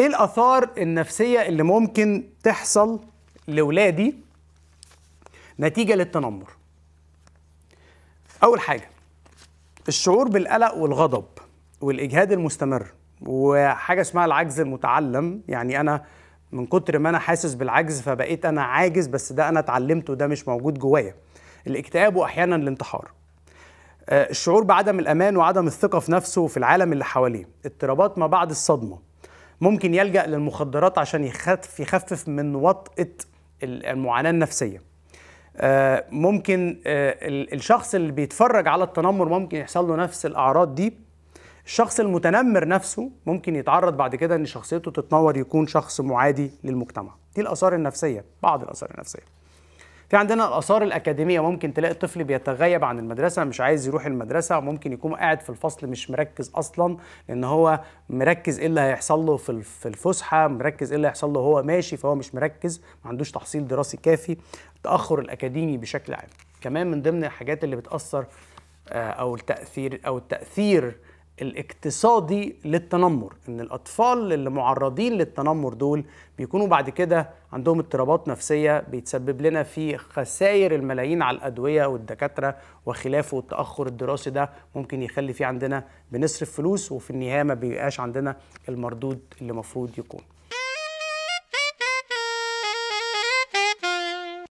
ايه الاثار النفسيه اللي ممكن تحصل لولادي نتيجه للتنمر اول حاجه الشعور بالقلق والغضب والاجهاد المستمر وحاجه اسمها العجز المتعلم يعني انا من كتر ما انا حاسس بالعجز فبقيت انا عاجز بس ده انا اتعلمته ده مش موجود جوايا الاكتئاب واحيانا الانتحار آه، الشعور بعدم الامان وعدم الثقه في نفسه وفي العالم اللي حواليه اضطرابات ما بعد الصدمه ممكن يلجأ للمخدرات عشان يخف يخفف من وطئة المعاناة النفسية آه، ممكن آه، الشخص اللي بيتفرج على التنمر ممكن يحصل له نفس الأعراض دي الشخص المتنمر نفسه ممكن يتعرض بعد كده ان شخصيته تتنور يكون شخص معادي للمجتمع دي الآثار النفسية بعض الآثار النفسية في عندنا الاثار الاكاديميه ممكن تلاقي الطفل بيتغيب عن المدرسه مش عايز يروح المدرسه ممكن يكون قاعد في الفصل مش مركز اصلا لان هو مركز ايه اللي هيحصل له في الفسحه مركز ايه اللي هيحصل له هو ماشي فهو مش مركز ما عندوش تحصيل دراسي كافي التاخر الاكاديمي بشكل عام كمان من ضمن الحاجات اللي بتاثر آه، او التاثير او التاثير الاقتصادي للتنمر ان الاطفال اللي معرضين للتنمر دول بيكونوا بعد كده عندهم اضطرابات نفسيه بيتسبب لنا في خسائر الملايين على الادويه والدكاتره وخلافه والتاخر الدراسي ده ممكن يخلي في عندنا بنصرف فلوس وفي النهايه ما بيبقاش عندنا المردود اللي المفروض يكون